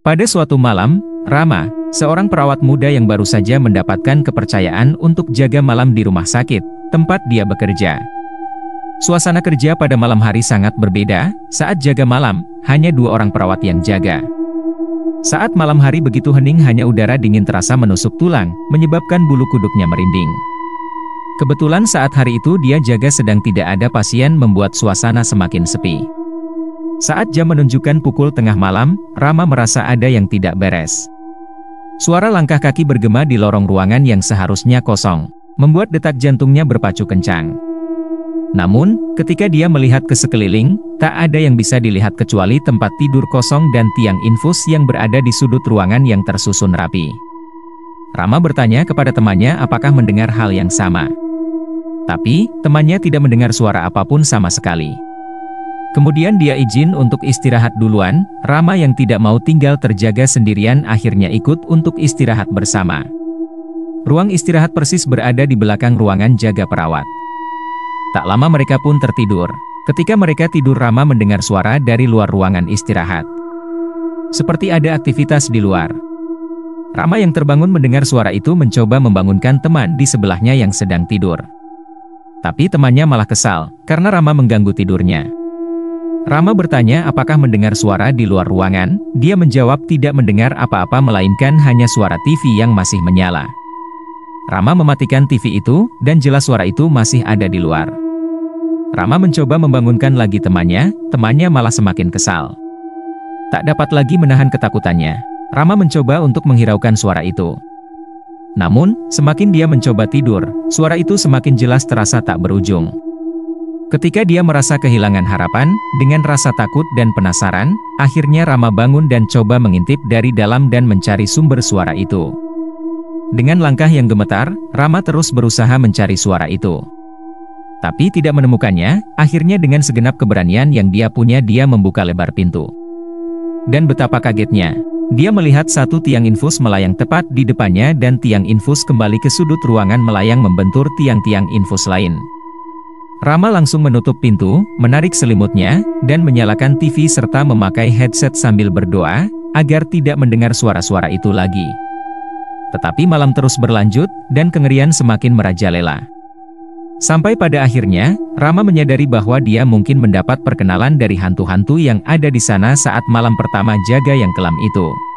Pada suatu malam, Rama, seorang perawat muda yang baru saja mendapatkan kepercayaan untuk jaga malam di rumah sakit, tempat dia bekerja. Suasana kerja pada malam hari sangat berbeda, saat jaga malam, hanya dua orang perawat yang jaga. Saat malam hari begitu hening hanya udara dingin terasa menusuk tulang, menyebabkan bulu kuduknya merinding. Kebetulan saat hari itu dia jaga sedang tidak ada pasien membuat suasana semakin sepi. Saat jam menunjukkan pukul tengah malam, Rama merasa ada yang tidak beres. Suara langkah kaki bergema di lorong ruangan yang seharusnya kosong, membuat detak jantungnya berpacu kencang. Namun, ketika dia melihat ke sekeliling, tak ada yang bisa dilihat kecuali tempat tidur kosong dan tiang infus yang berada di sudut ruangan yang tersusun rapi. Rama bertanya kepada temannya apakah mendengar hal yang sama. Tapi, temannya tidak mendengar suara apapun sama sekali. Kemudian dia izin untuk istirahat duluan, Rama yang tidak mau tinggal terjaga sendirian akhirnya ikut untuk istirahat bersama. Ruang istirahat persis berada di belakang ruangan jaga perawat. Tak lama mereka pun tertidur. Ketika mereka tidur Rama mendengar suara dari luar ruangan istirahat. Seperti ada aktivitas di luar. Rama yang terbangun mendengar suara itu mencoba membangunkan teman di sebelahnya yang sedang tidur. Tapi temannya malah kesal, karena Rama mengganggu tidurnya. Rama bertanya apakah mendengar suara di luar ruangan, dia menjawab tidak mendengar apa-apa melainkan hanya suara TV yang masih menyala. Rama mematikan TV itu, dan jelas suara itu masih ada di luar. Rama mencoba membangunkan lagi temannya, temannya malah semakin kesal. Tak dapat lagi menahan ketakutannya. Rama mencoba untuk menghiraukan suara itu. Namun, semakin dia mencoba tidur, suara itu semakin jelas terasa tak berujung. Ketika dia merasa kehilangan harapan, dengan rasa takut dan penasaran, akhirnya Rama bangun dan coba mengintip dari dalam dan mencari sumber suara itu. Dengan langkah yang gemetar, Rama terus berusaha mencari suara itu. Tapi tidak menemukannya, akhirnya dengan segenap keberanian yang dia punya dia membuka lebar pintu. Dan betapa kagetnya, dia melihat satu tiang infus melayang tepat di depannya dan tiang infus kembali ke sudut ruangan melayang membentur tiang-tiang infus lain. Rama langsung menutup pintu, menarik selimutnya, dan menyalakan TV serta memakai headset sambil berdoa, agar tidak mendengar suara-suara itu lagi. Tetapi malam terus berlanjut, dan kengerian semakin merajalela. Sampai pada akhirnya, Rama menyadari bahwa dia mungkin mendapat perkenalan dari hantu-hantu yang ada di sana saat malam pertama jaga yang kelam itu.